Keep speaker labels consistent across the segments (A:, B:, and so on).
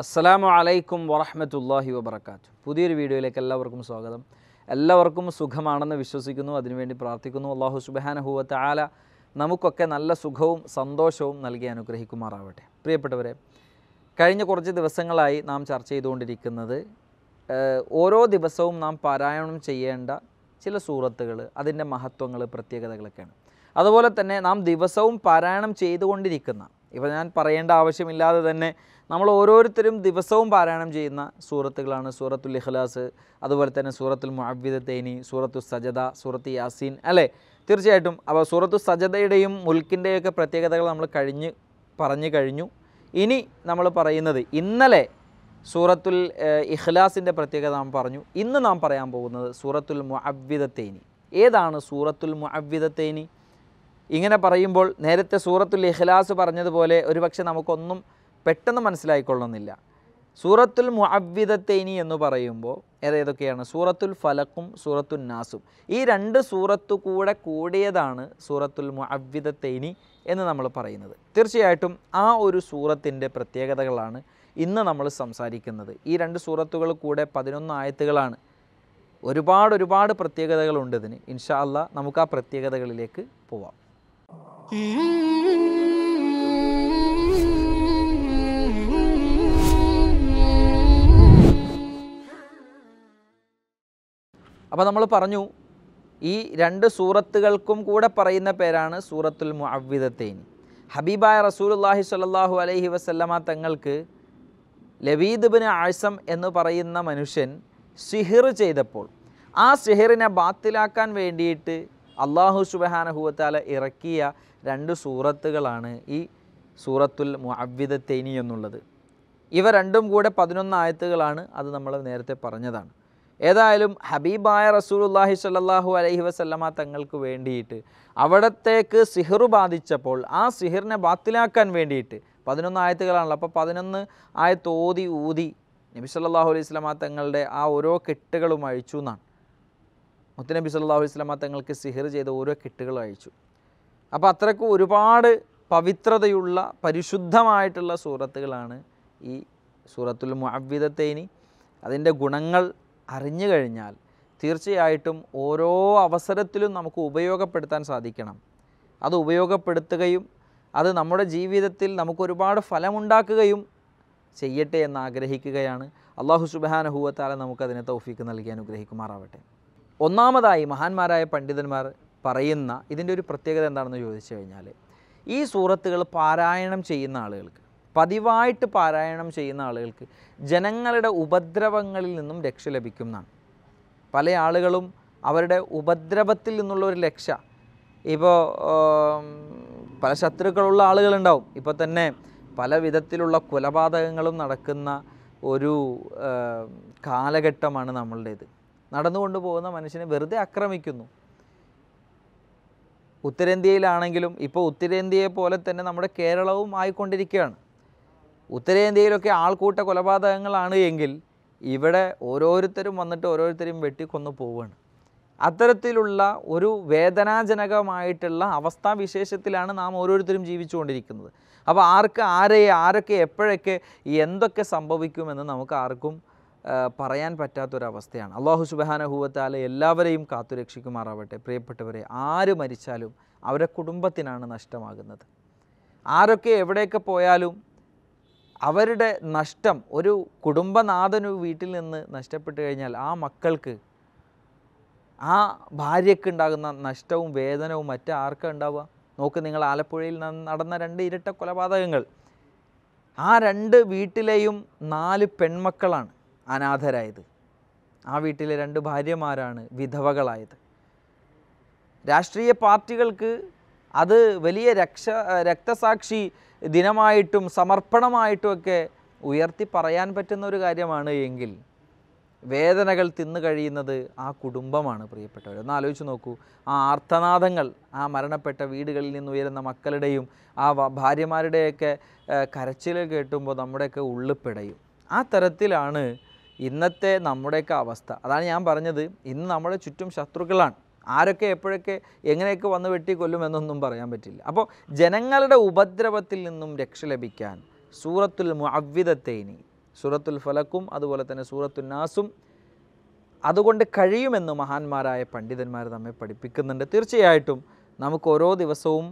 A: അസ്സലാമു അലൈക്കും വറഹമത്തല്ലാഹി വബർക്കാത്തു പുതിയൊരു വീഡിയോയിലേക്ക് എല്ലാവർക്കും സ്വാഗതം എല്ലാവർക്കും സുഖമാണെന്ന് വിശ്വസിക്കുന്നു അതിനുവേണ്ടി പ്രാർത്ഥിക്കുന്നു അള്ളാഹു സുബാനഹുവത്ത് ആല നമുക്കൊക്കെ നല്ല സുഖവും സന്തോഷവും നൽകി അനുഗ്രഹിക്കുമാറാവട്ടെ പ്രിയപ്പെട്ടവരെ കഴിഞ്ഞ കുറച്ച് ദിവസങ്ങളായി നാം ചർച്ച ചെയ്തുകൊണ്ടിരിക്കുന്നത് ഓരോ ദിവസവും നാം പാരായണം ചെയ്യേണ്ട ചില സൂറത്തുകൾ അതിൻ്റെ മഹത്വങ്ങൾ പ്രത്യേകതകളൊക്കെയാണ് അതുപോലെ തന്നെ നാം ദിവസവും പാരായണം ചെയ്തുകൊണ്ടിരിക്കുന്ന ഇപ്പോൾ ഞാൻ പറയേണ്ട ആവശ്യമില്ലാതെ തന്നെ നമ്മൾ ഓരോരുത്തരും ദിവസവും പാരായണം ചെയ്യുന്ന സൂറത്തുകളാണ് സൂറത്തുൽ ഇഖ്ലാസ് അതുപോലെ തന്നെ സൂറത്തുൽ മുഅബ്ബിദത്തേനി സൂറത്തു സജദ സൂറത്ത് യാസീൻ അല്ലേ തീർച്ചയായിട്ടും അപ്പോൾ സൂറത്തു സജദയുടെയും മുൽക്കിൻ്റെയൊക്കെ പ്രത്യേകതകൾ നമ്മൾ കഴിഞ്ഞ് പറഞ്ഞു കഴിഞ്ഞു ഇനി നമ്മൾ പറയുന്നത് ഇന്നലെ സൂറത്തുൽ ഇഖ്ലാസിൻ്റെ പ്രത്യേകത നാം പറഞ്ഞു ഇന്ന് നാം പറയാൻ പോകുന്നത് സൂറത്തുൽ മുഅവ്വിദത്തേനി ഏതാണ് സൂറത്തുൽ മുഅവ്വിദത്തേനി ഇങ്ങനെ പറയുമ്പോൾ നേരത്തെ സൂറത്തുൽ ഇഖ്ലാസ് പറഞ്ഞതുപോലെ ഒരുപക്ഷെ നമുക്കൊന്നും പെട്ടെന്ന് മനസ്സിലായിക്കൊള്ളുന്നില്ല സൂറത്തുൽ മുഅവ്വിദത്തേനി എന്ന് പറയുമ്പോൾ ഏതേതൊക്കെയാണ് സൂറത്തുൽ ഫലക്കും സൂറത്തുൽ നാസും ഈ രണ്ട് സൂറത്തു കൂടെ കൂടിയതാണ് സൂറത്തുൽ മുഅവ്വിദത്തേനി എന്ന് നമ്മൾ പറയുന്നത് തീർച്ചയായിട്ടും ആ ഒരു സൂറത്തിൻ്റെ പ്രത്യേകതകളാണ് ഇന്ന് നമ്മൾ സംസാരിക്കുന്നത് ഈ രണ്ട് സൂറത്തുകൾ കൂടെ പതിനൊന്ന് ആയത്തുകളാണ് ഒരുപാട് ഒരുപാട് പ്രത്യേകതകളുണ്ട് ഇതിന് ഇൻഷാ അള്ളാ നമുക്ക് ആ പ്രത്യേകതകളിലേക്ക് പോവാം അപ്പോൾ നമ്മൾ പറഞ്ഞു ഈ രണ്ട് സൂറത്തുകൾക്കും കൂടെ പറയുന്ന പേരാണ് സൂറത്തുൽ മുഅവ്വിദത്തേനി ഹബീബായ റസൂലുല്ലാഹി സ്വല്ലല്ലാഹു അലൈഹി വസല്ലമ തങ്ങൾക്ക് ലബീദ്ബിന് ആഴ്സം എന്ന് പറയുന്ന മനുഷ്യൻ സിഹിർ ചെയ്തപ്പോൾ ആ സിഹിറിനെ ബാത്തിലാക്കാൻ വേണ്ടിയിട്ട് അള്ളാഹു സുബഹാനഹുവത്താല ഇറക്കിയ രണ്ട് സൂറത്തുകളാണ് ഈ സൂറത്തുൽ തേനി എന്നുള്ളത് ഇവ രണ്ടും കൂടെ പതിനൊന്ന് ആയത്തുകളാണ് അത് നമ്മൾ നേരത്തെ പറഞ്ഞതാണ് ഏതായാലും ഹബീബായ റസൂലുല്ലാഹി സല്ലാഹു അലൈഹി വസല്ലമ തങ്ങൾക്ക് വേണ്ടിയിട്ട് അവിടത്തേക്ക് സിഹിർ ബാധിച്ചപ്പോൾ ആ സിഹിറിനെ ബാത്തിലാക്കാൻ വേണ്ടിയിട്ട് പതിനൊന്ന് ആയത്തുകളാണല്ലോ അപ്പോൾ പതിനൊന്ന് ആയത്ത് ഓതി ഊതി നബി സല്ലാഹു അലൈഹി സ്വലമ തങ്ങളുടെ ആ ഓരോ കെട്ടുകളും അഴിച്ചു എന്നാണ് മുത്തനബി സല്ലാഹു വസ്ലാമ തങ്ങൾക്ക് സിഹിർ ചെയ്ത ഓരോ കെട്ടുകൾ അയച്ചു അപ്പോൾ അത്രയ്ക്ക് ഒരുപാട് പവിത്രതയുള്ള പരിശുദ്ധമായിട്ടുള്ള സൂറത്തുകളാണ് ഈ സൂറത്തുൽ മുഅവ്വിദത്തേനി അതിൻ്റെ ഗുണങ്ങൾ അറിഞ്ഞു കഴിഞ്ഞാൽ തീർച്ചയായിട്ടും ഓരോ അവസരത്തിലും നമുക്ക് ഉപയോഗപ്പെടുത്താൻ സാധിക്കണം അത് ഉപയോഗപ്പെടുത്തുകയും അത് നമ്മുടെ ജീവിതത്തിൽ നമുക്കൊരുപാട് ഫലമുണ്ടാക്കുകയും ചെയ്യട്ടെ എന്ന് ആഗ്രഹിക്കുകയാണ് അള്ളാഹു സുബാനഹുവത്താല നമുക്കതിനെ തൗഫീക്ക് നൽകി അനുഗ്രഹിക്കുമാറാവട്ടെ ഒന്നാമതായി മഹാന്മാരായ പണ്ഡിതന്മാർ പറയുന്ന ഇതിൻ്റെ ഒരു പ്രത്യേകത എന്താണെന്ന് ചോദിച്ചു കഴിഞ്ഞാൽ ഈ സൂറത്തുകൾ പാരായണം ചെയ്യുന്ന ആളുകൾക്ക് പതിവായിട്ട് പാരായണം ചെയ്യുന്ന ആളുകൾക്ക് ജനങ്ങളുടെ ഉപദ്രവങ്ങളിൽ നിന്നും രക്ഷ എന്നാണ് പല ആളുകളും അവരുടെ ഉപദ്രവത്തിൽ നിന്നുള്ള ഒരു രക്ഷ ഇപ്പോൾ പല ശത്രുക്കളുള്ള ആളുകളുണ്ടാവും ഇപ്പോൾ തന്നെ പല വിധത്തിലുള്ള കൊലപാതകങ്ങളും നടക്കുന്ന ഒരു കാലഘട്ടമാണ് നമ്മളുടേത് നടന്നുകൊണ്ട് പോകുന്ന മനുഷ്യനെ വെറുതെ ആക്രമിക്കുന്നു ഉത്തരേന്ത്യയിലാണെങ്കിലും ഇപ്പോൾ ഉത്തരേന്ത്യയെ പോലെ തന്നെ നമ്മുടെ കേരളവും ആയിക്കൊണ്ടിരിക്കുകയാണ് ഉത്തരേന്ത്യയിലൊക്കെ ആൾക്കൂട്ട കൊലപാതകങ്ങളാണ് എങ്കിൽ ഇവിടെ ഓരോരുത്തരും വന്നിട്ട് ഓരോരുത്തരും വെട്ടിക്കൊന്നു പോവുകയാണ് അത്തരത്തിലുള്ള ഒരു വേദനാജനകമായിട്ടുള്ള അവസ്ഥാവിശേഷത്തിലാണ് നാം ഓരോരുത്തരും ജീവിച്ചുകൊണ്ടിരിക്കുന്നത് അപ്പോൾ ആർക്ക് ആരെ ആരൊക്കെ എപ്പോഴൊക്കെ എന്തൊക്കെ സംഭവിക്കുമെന്ന് നമുക്ക് ആർക്കും പറയാൻ പറ്റാത്തൊരവസ്ഥയാണ് അള്ളാഹു സുബാനഹൂവത്താല എല്ലാവരെയും കാത്തുരക്ഷിക്കുമാറാവട്ടെ പ്രിയപ്പെട്ടവരെ ആര് മരിച്ചാലും അവരെ കുടുംബത്തിനാണ് നഷ്ടമാകുന്നത് ആരൊക്കെ എവിടെയൊക്കെ പോയാലും അവരുടെ നഷ്ടം ഒരു കുടുംബനാഥനു വീട്ടിൽ നിന്ന് നഷ്ടപ്പെട്ടു കഴിഞ്ഞാൽ ആ മക്കൾക്ക് ആ ഉണ്ടാകുന്ന നഷ്ടവും വേദനവും ആർക്കാണ് ഉണ്ടാവുക നോക്ക് നിങ്ങൾ ആലപ്പുഴയിൽ നടന്ന രണ്ട് ഇരട്ട കൊലപാതകങ്ങൾ ആ രണ്ട് വീട്ടിലെയും നാല് പെൺമക്കളാണ് അനാഥരായത് ആ വീട്ടിലെ രണ്ട് ഭാര്യമാരാണ് വിധവകളായത് രാഷ്ട്രീയ പാർട്ടികൾക്ക് അത് വലിയ രക്ഷ രക്തസാക്ഷി ദിനമായിട്ടും സമർപ്പണമായിട്ടുമൊക്കെ ഉയർത്തി പറയാൻ പറ്റുന്ന ഒരു കാര്യമാണ് എങ്കിൽ വേദനകൾ തിന്നു കഴിയുന്നത് ആ കുടുംബമാണ് പ്രിയപ്പെട്ടവർ ഒന്ന് ആലോചിച്ച് നോക്കൂ ആ ആർത്തനാദങ്ങൾ ആ മരണപ്പെട്ട വീടുകളിൽ നിന്ന് ഉയരുന്ന മക്കളുടെയും ആ ഭാര്യമാരുടെയൊക്കെ കരച്ചിൽ കേട്ടുമ്പോൾ നമ്മുടെയൊക്കെ ഉള്ളിപ്പിടയും ആ തരത്തിലാണ് ഇന്നത്തെ നമ്മുടെയൊക്കെ അവസ്ഥ അതാണ് ഞാൻ പറഞ്ഞത് ഇന്ന് നമ്മുടെ ചുറ്റും ശത്രുക്കളാണ് ആരൊക്കെ എപ്പോഴൊക്കെ എങ്ങനെയൊക്കെ വന്ന് വെട്ടിക്കൊല്ലുമെന്നൊന്നും പറയാൻ പറ്റില്ല അപ്പോൾ ജനങ്ങളുടെ ഉപദ്രവത്തിൽ നിന്നും രക്ഷ ലഭിക്കാൻ സൂറത്തുൽ മുഅവ്വിദത്തേനി സൂറത്തുൽ ഫലക്കും അതുപോലെ തന്നെ സൂറത്തുൽ നാസും അതുകൊണ്ട് കഴിയുമെന്ന് മഹാന്മാരായ പണ്ഡിതന്മാർ നമ്മെ പഠിപ്പിക്കുന്നുണ്ട് തീർച്ചയായിട്ടും നമുക്ക് ഓരോ ദിവസവും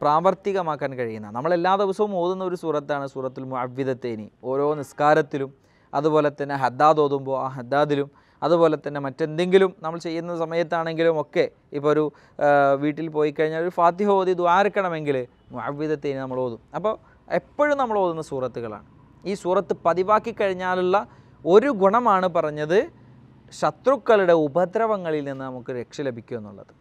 A: പ്രാവർത്തികമാക്കാൻ കഴിയുന്ന നമ്മളെല്ലാ ദിവസവും ഓതുന്ന ഒരു സൂറത്താണ് സൂറത്തുൽ മുഅവ്വിദത്തേനി ഓരോ നിസ്കാരത്തിലും അതുപോലെ തന്നെ ഹദ്ദാദ് ഓതുമ്പോൾ ആ ഹദ്ദാദിലും അതുപോലെ തന്നെ മറ്റെന്തെങ്കിലും നമ്മൾ ചെയ്യുന്ന സമയത്താണെങ്കിലും ഒക്കെ ഇപ്പോൾ ഒരു വീട്ടിൽ പോയി കഴിഞ്ഞാൽ ഒരു ഫാത്തിഹ ഓതി ദ്വാരക്കണമെങ്കിൽ അവിധത്തെ നമ്മൾ ഓതും അപ്പോൾ എപ്പോഴും നമ്മൾ ഓതുന്ന സൂറത്തുകളാണ് ഈ സൂറത്ത് പതിവാക്കി കഴിഞ്ഞാലുള്ള ഒരു ഗുണമാണ് പറഞ്ഞത് ശത്രുക്കളുടെ ഉപദ്രവങ്ങളിൽ നിന്ന് നമുക്ക് രക്ഷ ലഭിക്കും എന്നുള്ളത്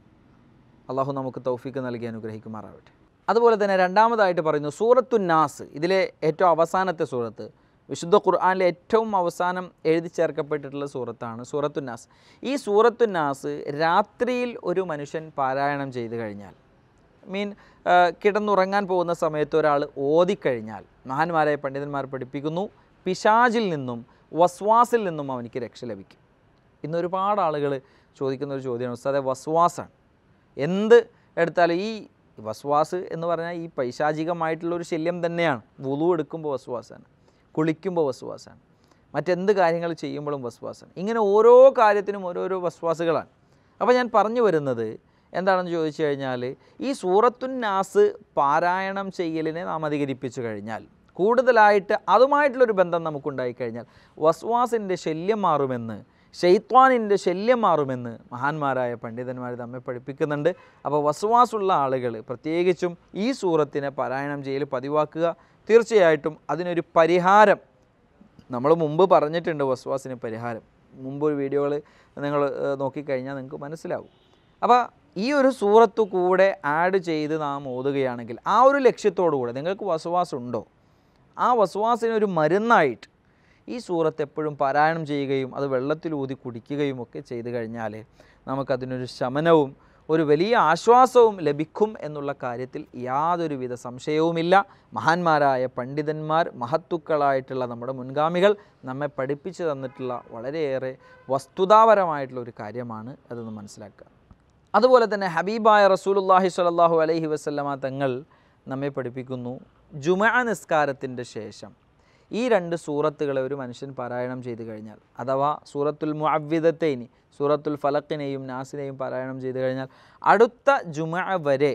A: അള്ളാഹു നമുക്ക് തൗഫീക്ക് നൽകി അനുഗ്രഹിക്കുമാറാവട്ടെ അതുപോലെ തന്നെ രണ്ടാമതായിട്ട് പറയുന്നു സൂറത്തു നാസ് ഇതിലെ ഏറ്റവും അവസാനത്തെ സൂറത്ത് വിശുദ്ധ ഖുർആാനിലെ ഏറ്റവും അവസാനം എഴുതി ചേർക്കപ്പെട്ടിട്ടുള്ള സൂറത്താണ് സൂറത്തുന്നാസ് ഈ സൂറത്തുന്നാസ് രാത്രിയിൽ ഒരു മനുഷ്യൻ പാരായണം ചെയ്തു കഴിഞ്ഞാൽ മീൻ കിടന്നുറങ്ങാൻ പോകുന്ന സമയത്ത് ഒരാൾ ഓതിക്കഴിഞ്ഞാൽ മഹാന്മാരായ പണ്ഡിതന്മാർ പഠിപ്പിക്കുന്നു പിശാജിൽ നിന്നും വസ്വാസിൽ നിന്നും അവനിക്ക് രക്ഷ ലഭിക്കും ഇന്ന് ഒരുപാട് ആളുകൾ ചോദിക്കുന്ന ഒരു ചോദ്യമാണ് ഉസ്താദെ വസ്വാസാണ് എന്ത് എടുത്താലും ഈ വസ്വാസ് എന്ന് പറഞ്ഞാൽ ഈ പൈശാചികമായിട്ടുള്ള ഒരു ശല്യം തന്നെയാണ് വുളു എടുക്കുമ്പോൾ വസ്വാസാണ് കുളിക്കുമ്പോൾ വസ്വാസാണ് മറ്റെന്ത് കാര്യങ്ങൾ ചെയ്യുമ്പോഴും വസ്വാസാണ് ഇങ്ങനെ ഓരോ കാര്യത്തിനും ഓരോരോ വസ്വാസുകളാണ് അപ്പോൾ ഞാൻ പറഞ്ഞു വരുന്നത് എന്താണെന്ന് ചോദിച്ചു കഴിഞ്ഞാൽ ഈ സൂറത്തുൻ നാസ് പാരായണം ചെയ്യലിനെ നാം അധികരിപ്പിച്ചു കഴിഞ്ഞാൽ കൂടുതലായിട്ട് അതുമായിട്ടുള്ളൊരു ബന്ധം നമുക്കുണ്ടായിക്കഴിഞ്ഞാൽ വസ്വാസിൻ്റെ ശല്യം മാറുമെന്ന് ഷെയ്ത്വാനിൻ്റെ ശല്യം മാറുമെന്ന് മഹാന്മാരായ പണ്ഡിതന്മാർ തമ്മിൽ പഠിപ്പിക്കുന്നുണ്ട് അപ്പോൾ വസ്വാസുള്ള ആളുകൾ പ്രത്യേകിച്ചും ഈ സൂറത്തിനെ പാരായണം ചെയ്യൽ പതിവാക്കുക തീർച്ചയായിട്ടും അതിനൊരു പരിഹാരം നമ്മൾ മുമ്പ് പറഞ്ഞിട്ടുണ്ട് വസ്വാസിന് പരിഹാരം മുമ്പ് ഒരു വീഡിയോകൾ നിങ്ങൾ നോക്കിക്കഴിഞ്ഞാൽ നിങ്ങൾക്ക് മനസ്സിലാവും അപ്പോൾ ഈ ഒരു സൂറത്ത് കൂടെ ആഡ് ചെയ്ത് നാം ഓതുകയാണെങ്കിൽ ആ ഒരു ലക്ഷ്യത്തോടു കൂടെ നിങ്ങൾക്ക് വസ്വാസ് ഉണ്ടോ ആ വസ്വാസിനൊരു മരുന്നായിട്ട് ഈ സൂറത്ത് എപ്പോഴും പാരായണം ചെയ്യുകയും അത് വെള്ളത്തിൽ ഊതി കുടിക്കുകയും ഒക്കെ ചെയ്തു കഴിഞ്ഞാൽ നമുക്കതിനൊരു ശമനവും ഒരു വലിയ ആശ്വാസവും ലഭിക്കും എന്നുള്ള കാര്യത്തിൽ യാതൊരുവിധ സംശയവുമില്ല മഹാന്മാരായ പണ്ഡിതന്മാർ മഹത്തുക്കളായിട്ടുള്ള നമ്മുടെ മുൻഗാമികൾ നമ്മെ പഠിപ്പിച്ചു തന്നിട്ടുള്ള വളരെയേറെ വസ്തുതാപരമായിട്ടുള്ള ഒരു കാര്യമാണ് അതെന്ന് മനസ്സിലാക്കുക അതുപോലെ തന്നെ ഹബീബായ റസൂലുല്ലാഹി സ്വലല്ലാഹു അലൈഹി വസ്ലമ തങ്ങൾ നമ്മെ പഠിപ്പിക്കുന്നു ജുമാ നിസ്കാരത്തിൻ്റെ ശേഷം ഈ രണ്ട് സൂറത്തുകളെ ഒരു മനുഷ്യൻ പാരായണം ചെയ്തു കഴിഞ്ഞാൽ അഥവാ സൂറത്തുൽ മുഅവ്വിദത്തെ ഇനി സൂറത്തുൽ ഫലക്കിനെയും നാസിനെയും പാരായണം ചെയ്തു കഴിഞ്ഞാൽ അടുത്ത ജുമ വരെ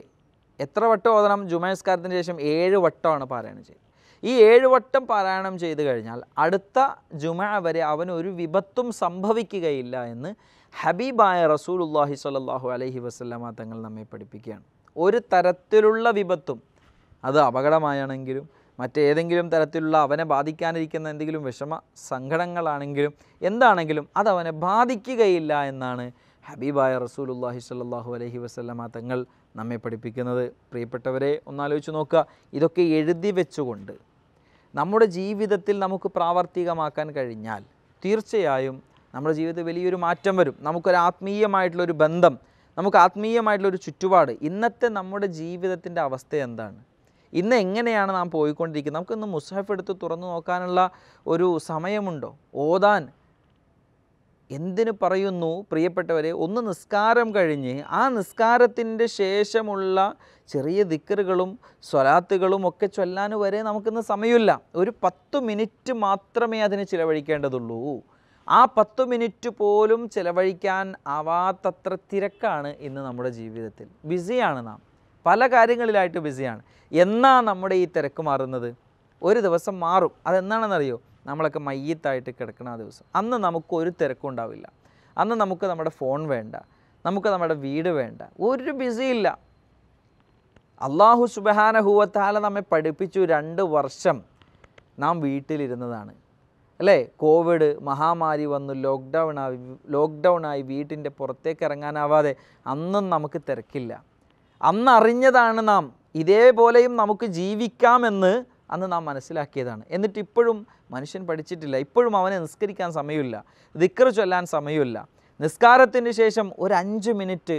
A: എത്ര വട്ടം ഓതണം ജുമസ്കാരത്തിന് ശേഷം ഏഴ് വട്ടമാണ് പാരായണം ചെയ്യുന്നത് ഈ ഏഴ് വട്ടം പാരായണം ചെയ്തു കഴിഞ്ഞാൽ അടുത്ത ജുമ വരെ അവന് ഒരു വിപത്തും സംഭവിക്കുകയില്ല എന്ന് ഹബീബായ ഉള്ളാഹി സ്വല്ലല്ലാഹു അലൈഹി വസല്ലമ തങ്ങൾ നമ്മെ പഠിപ്പിക്കുകയാണ് ഒരു തരത്തിലുള്ള വിപത്തും അത് അപകടമായാണെങ്കിലും മറ്റേതെങ്കിലും തരത്തിലുള്ള അവനെ ബാധിക്കാനിരിക്കുന്ന എന്തെങ്കിലും വിഷമ സങ്കടങ്ങളാണെങ്കിലും എന്താണെങ്കിലും അത് അവനെ ബാധിക്കുകയില്ല എന്നാണ് ഹബീബായ റസൂലുല്ലാഹി സ്വല്ലല്ലാഹു അലൈഹി വസല്ലമ തങ്ങൾ നമ്മെ പഠിപ്പിക്കുന്നത് പ്രിയപ്പെട്ടവരെ ഒന്നാലോചിച്ച് നോക്കുക ഇതൊക്കെ എഴുതി വെച്ചുകൊണ്ട് നമ്മുടെ ജീവിതത്തിൽ നമുക്ക് പ്രാവർത്തികമാക്കാൻ കഴിഞ്ഞാൽ തീർച്ചയായും നമ്മുടെ ജീവിതത്തിൽ വലിയൊരു മാറ്റം വരും നമുക്കൊരു ആത്മീയമായിട്ടുള്ളൊരു ബന്ധം നമുക്ക് ആത്മീയമായിട്ടുള്ളൊരു ചുറ്റുപാട് ഇന്നത്തെ നമ്മുടെ ജീവിതത്തിൻ്റെ അവസ്ഥ എന്താണ് ഇന്ന് എങ്ങനെയാണ് നാം പോയിക്കൊണ്ടിരിക്കുന്നത് നമുക്കിന്ന് മുസ്ഹഫ് എടുത്ത് തുറന്നു നോക്കാനുള്ള ഒരു സമയമുണ്ടോ ഓതാൻ എന്തിനു പറയുന്നു പ്രിയപ്പെട്ടവരെ ഒന്ന് നിസ്കാരം കഴിഞ്ഞ് ആ നിസ്കാരത്തിൻ്റെ ശേഷമുള്ള ചെറിയ ദിക്കറുകളും സ്വലാത്തുകളും ഒക്കെ ചൊല്ലാൻ വരെ നമുക്കിന്ന് സമയമില്ല ഒരു പത്ത് മിനിറ്റ് മാത്രമേ അതിന് ചിലവഴിക്കേണ്ടതുള്ളൂ ആ പത്ത് മിനിറ്റ് പോലും ചിലവഴിക്കാൻ ആവാത്തത്ര തിരക്കാണ് ഇന്ന് നമ്മുടെ ജീവിതത്തിൽ ബിസിയാണ് നാം പല കാര്യങ്ങളിലായിട്ട് ബിസിയാണ് എന്നാ നമ്മുടെ ഈ തിരക്ക് മാറുന്നത് ഒരു ദിവസം മാറും അതെന്നാണെന്നറിയോ നമ്മളൊക്കെ മയ്യത്തായിട്ട് കിടക്കുന്ന ആ ദിവസം അന്ന് നമുക്കൊരു തിരക്കും ഉണ്ടാവില്ല അന്ന് നമുക്ക് നമ്മുടെ ഫോൺ വേണ്ട നമുക്ക് നമ്മുടെ വീട് വേണ്ട ഒരു ബിസിയില്ല അള്ളാഹു സുബഹാനഹൂവത്താല നമ്മെ പഠിപ്പിച്ചു രണ്ട് വർഷം നാം വീട്ടിലിരുന്നതാണ് അല്ലേ കോവിഡ് മഹാമാരി വന്നു ലോക്ക്ഡൗൺ ആയി ലോക്ക്ഡൗൺ ആയി വീട്ടിൻ്റെ പുറത്തേക്ക് ഇറങ്ങാനാവാതെ അന്നും നമുക്ക് തിരക്കില്ല അന്നറിഞ്ഞതാണ് നാം ഇതേപോലെയും നമുക്ക് ജീവിക്കാമെന്ന് അന്ന് നാം മനസ്സിലാക്കിയതാണ് എന്നിട്ട് ഇപ്പോഴും മനുഷ്യൻ പഠിച്ചിട്ടില്ല ഇപ്പോഴും അവനെ നിസ്കരിക്കാൻ സമയമില്ല ദിക്കർ ചൊല്ലാൻ സമയമില്ല നിസ്കാരത്തിന് ശേഷം ഒരു അഞ്ച് മിനിറ്റ്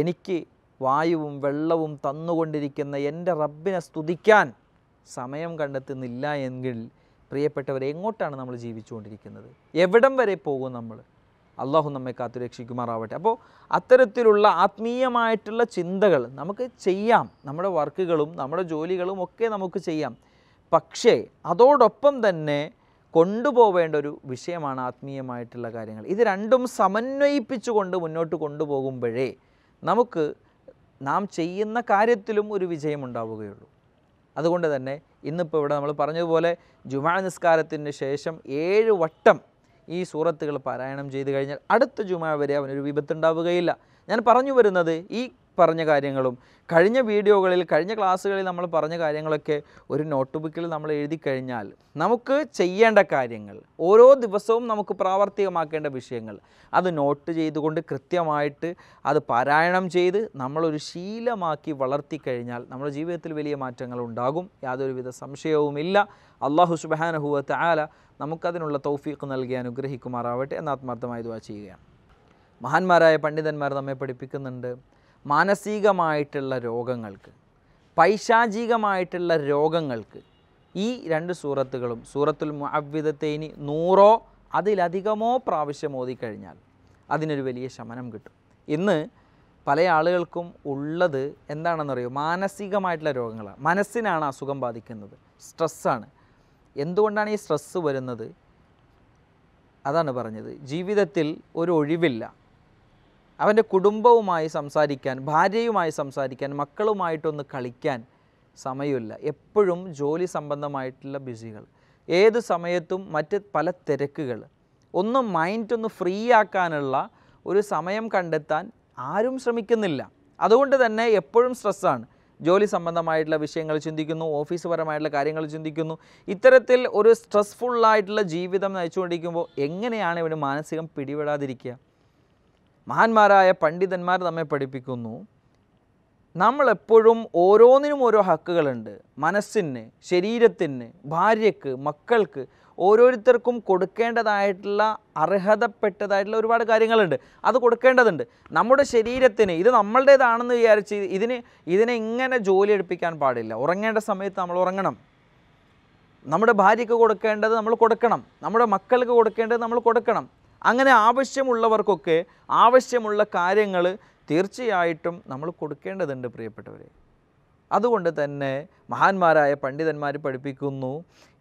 A: എനിക്ക് വായുവും വെള്ളവും തന്നുകൊണ്ടിരിക്കുന്ന എൻ്റെ റബ്ബിനെ സ്തുതിക്കാൻ സമയം കണ്ടെത്തുന്നില്ല എങ്കിൽ പ്രിയപ്പെട്ടവരെ എങ്ങോട്ടാണ് നമ്മൾ ജീവിച്ചുകൊണ്ടിരിക്കുന്നത് എവിടം വരെ പോകും നമ്മൾ അള്ളാഹു നമ്മെ കാത്തു രക്ഷിക്കുമാറാവട്ടെ അപ്പോൾ അത്തരത്തിലുള്ള ആത്മീയമായിട്ടുള്ള ചിന്തകൾ നമുക്ക് ചെയ്യാം നമ്മുടെ വർക്കുകളും നമ്മുടെ ജോലികളും ഒക്കെ നമുക്ക് ചെയ്യാം പക്ഷേ അതോടൊപ്പം തന്നെ കൊണ്ടുപോവേണ്ട ഒരു വിഷയമാണ് ആത്മീയമായിട്ടുള്ള കാര്യങ്ങൾ ഇത് രണ്ടും സമന്വയിപ്പിച്ചുകൊണ്ട് മുന്നോട്ട് കൊണ്ടുപോകുമ്പോഴേ നമുക്ക് നാം ചെയ്യുന്ന കാര്യത്തിലും ഒരു വിജയമുണ്ടാവുകയുള്ളൂ അതുകൊണ്ട് തന്നെ ഇന്നിപ്പോൾ ഇവിടെ നമ്മൾ പറഞ്ഞതുപോലെ ജുമാ നിസ്കാരത്തിന് ശേഷം ഏഴ് വട്ടം ഈ സൂറത്തുകൾ പാരായണം ചെയ്തു കഴിഞ്ഞാൽ അടുത്ത ജുമ വരെ അവനൊരു വിപത്തുണ്ടാവുകയില്ല ഞാൻ പറഞ്ഞു വരുന്നത് ഈ പറഞ്ഞ കാര്യങ്ങളും കഴിഞ്ഞ വീഡിയോകളിൽ കഴിഞ്ഞ ക്ലാസ്സുകളിൽ നമ്മൾ പറഞ്ഞ കാര്യങ്ങളൊക്കെ ഒരു നോട്ട് ബുക്കിൽ നമ്മൾ എഴുതി കഴിഞ്ഞാൽ നമുക്ക് ചെയ്യേണ്ട കാര്യങ്ങൾ ഓരോ ദിവസവും നമുക്ക് പ്രാവർത്തികമാക്കേണ്ട വിഷയങ്ങൾ അത് നോട്ട് ചെയ്തുകൊണ്ട് കൃത്യമായിട്ട് അത് പാരായണം ചെയ്ത് നമ്മളൊരു ശീലമാക്കി വളർത്തി കഴിഞ്ഞാൽ നമ്മുടെ ജീവിതത്തിൽ വലിയ മാറ്റങ്ങൾ ഉണ്ടാകും യാതൊരുവിധ സംശയവുമില്ല അള്ളാഹു സുബാനഹുവ ആല നമുക്കതിനുള്ള തൗഫീഖ് നൽകി അനുഗ്രഹിക്കുമാറാവട്ടെ എന്ന ആത്മാർത്ഥമായി ദുവാ ചെയ്യുകയാണ് മഹാന്മാരായ പണ്ഡിതന്മാർ നമ്മെ പഠിപ്പിക്കുന്നുണ്ട് മാനസികമായിട്ടുള്ള രോഗങ്ങൾക്ക് പൈശാചികമായിട്ടുള്ള രോഗങ്ങൾക്ക് ഈ രണ്ട് സൂറത്തുകളും സൂറത്തുൽ ഇനി നൂറോ അതിലധികമോ പ്രാവശ്യം ഓതിക്കഴിഞ്ഞാൽ അതിനൊരു വലിയ ശമനം കിട്ടും ഇന്ന് പല ആളുകൾക്കും ഉള്ളത് എന്താണെന്നറിയോ മാനസികമായിട്ടുള്ള രോഗങ്ങളാണ് മനസ്സിനാണ് അസുഖം ബാധിക്കുന്നത് സ്ട്രെസ്സാണ് എന്തുകൊണ്ടാണ് ഈ സ്ട്രെസ്സ് വരുന്നത് അതാണ് പറഞ്ഞത് ജീവിതത്തിൽ ഒരു ഒഴിവില്ല അവൻ്റെ കുടുംബവുമായി സംസാരിക്കാൻ ഭാര്യയുമായി സംസാരിക്കാൻ മക്കളുമായിട്ടൊന്ന് കളിക്കാൻ സമയമില്ല എപ്പോഴും ജോലി സംബന്ധമായിട്ടുള്ള ബിസികൾ ഏത് സമയത്തും മറ്റ് പല തിരക്കുകൾ ഒന്ന് മൈൻഡ് ഒന്ന് ഫ്രീ ആക്കാനുള്ള ഒരു സമയം കണ്ടെത്താൻ ആരും ശ്രമിക്കുന്നില്ല അതുകൊണ്ട് തന്നെ എപ്പോഴും സ്ട്രെസ്സാണ് ജോലി സംബന്ധമായിട്ടുള്ള വിഷയങ്ങൾ ചിന്തിക്കുന്നു ഓഫീസ് പരമായിട്ടുള്ള കാര്യങ്ങൾ ചിന്തിക്കുന്നു ഇത്തരത്തിൽ ഒരു സ്ട്രെസ്ഫുള്ളായിട്ടുള്ള ജീവിതം നയിച്ചുകൊണ്ടിരിക്കുമ്പോൾ എങ്ങനെയാണ് ഇവന് മാനസികം പിടിപെടാതിരിക്കുക മഹാന്മാരായ പണ്ഡിതന്മാർ നമ്മെ പഠിപ്പിക്കുന്നു നമ്മളെപ്പോഴും ഓരോന്നിനും ഓരോ ഹക്കുകളുണ്ട് മനസ്സിന് ശരീരത്തിന് ഭാര്യക്ക് മക്കൾക്ക് ഓരോരുത്തർക്കും കൊടുക്കേണ്ടതായിട്ടുള്ള അർഹതപ്പെട്ടതായിട്ടുള്ള ഒരുപാട് കാര്യങ്ങളുണ്ട് അത് കൊടുക്കേണ്ടതുണ്ട് നമ്മുടെ ശരീരത്തിന് ഇത് നമ്മളുടേതാണെന്ന് വിചാരിച്ച് ഇതിന് ഇതിനെ ഇങ്ങനെ ജോലി എടുപ്പിക്കാൻ പാടില്ല ഉറങ്ങേണ്ട സമയത്ത് നമ്മൾ ഉറങ്ങണം നമ്മുടെ ഭാര്യയ്ക്ക് കൊടുക്കേണ്ടത് നമ്മൾ കൊടുക്കണം നമ്മുടെ മക്കൾക്ക് കൊടുക്കേണ്ടത് നമ്മൾ കൊടുക്കണം അങ്ങനെ ആവശ്യമുള്ളവർക്കൊക്കെ ആവശ്യമുള്ള കാര്യങ്ങൾ തീർച്ചയായിട്ടും നമ്മൾ കൊടുക്കേണ്ടതുണ്ട് പ്രിയപ്പെട്ടവരെ അതുകൊണ്ട് തന്നെ മഹാന്മാരായ പണ്ഡിതന്മാർ പഠിപ്പിക്കുന്നു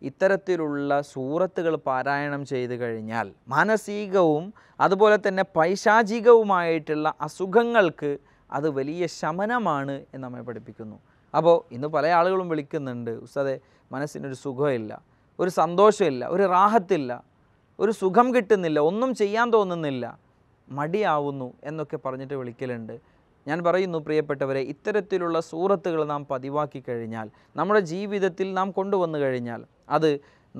A: ഇത്തരത്തിലുള്ള സൂറത്തുകൾ പാരായണം ചെയ്തു കഴിഞ്ഞാൽ മാനസികവും അതുപോലെ തന്നെ പൈശാചികവുമായിട്ടുള്ള അസുഖങ്ങൾക്ക് അത് വലിയ ശമനമാണ് എന്ന് നമ്മെ പഠിപ്പിക്കുന്നു അപ്പോൾ ഇന്ന് പല ആളുകളും വിളിക്കുന്നുണ്ട് ഉസ്താദെ മനസ്സിനൊരു സുഖമില്ല ഒരു സന്തോഷമില്ല ഒരു റാഹത്തില്ല ഒരു സുഖം കിട്ടുന്നില്ല ഒന്നും ചെയ്യാൻ തോന്നുന്നില്ല മടിയാവുന്നു എന്നൊക്കെ പറഞ്ഞിട്ട് വിളിക്കലുണ്ട് ഞാൻ പറയുന്നു പ്രിയപ്പെട്ടവരെ ഇത്തരത്തിലുള്ള സൂറത്തുകൾ നാം പതിവാക്കി കഴിഞ്ഞാൽ നമ്മുടെ ജീവിതത്തിൽ നാം കൊണ്ടുവന്നു കഴിഞ്ഞാൽ അത്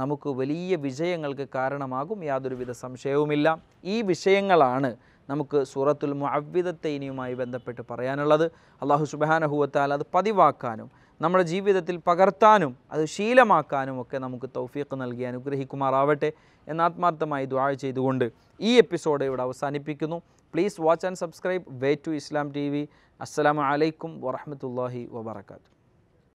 A: നമുക്ക് വലിയ വിജയങ്ങൾക്ക് കാരണമാകും യാതൊരുവിധ സംശയവുമില്ല ഈ വിഷയങ്ങളാണ് നമുക്ക് സൂറത്തുൽ മുഅവ്വിദത്തൈനിയുമായി ബന്ധപ്പെട്ട് പറയാനുള്ളത് അള്ളാഹു സുബാനഹുവത്താൽ അത് പതിവാക്കാനും നമ്മുടെ ജീവിതത്തിൽ പകർത്താനും അത് ശീലമാക്കാനും ഒക്കെ നമുക്ക് തൗഫീഖ് നൽകി അനുഗ്രഹിക്കുമാറാവട്ടെ എന്ന് ആത്മാർത്ഥമായി ദ്വാഴ ചെയ്തുകൊണ്ട് ഈ എപ്പിസോഡ് ഇവിടെ അവസാനിപ്പിക്കുന്നു Please watch and subscribe. Way to Islam TV. Assalamu alaikum wa rahmatullahi wa barakatuh.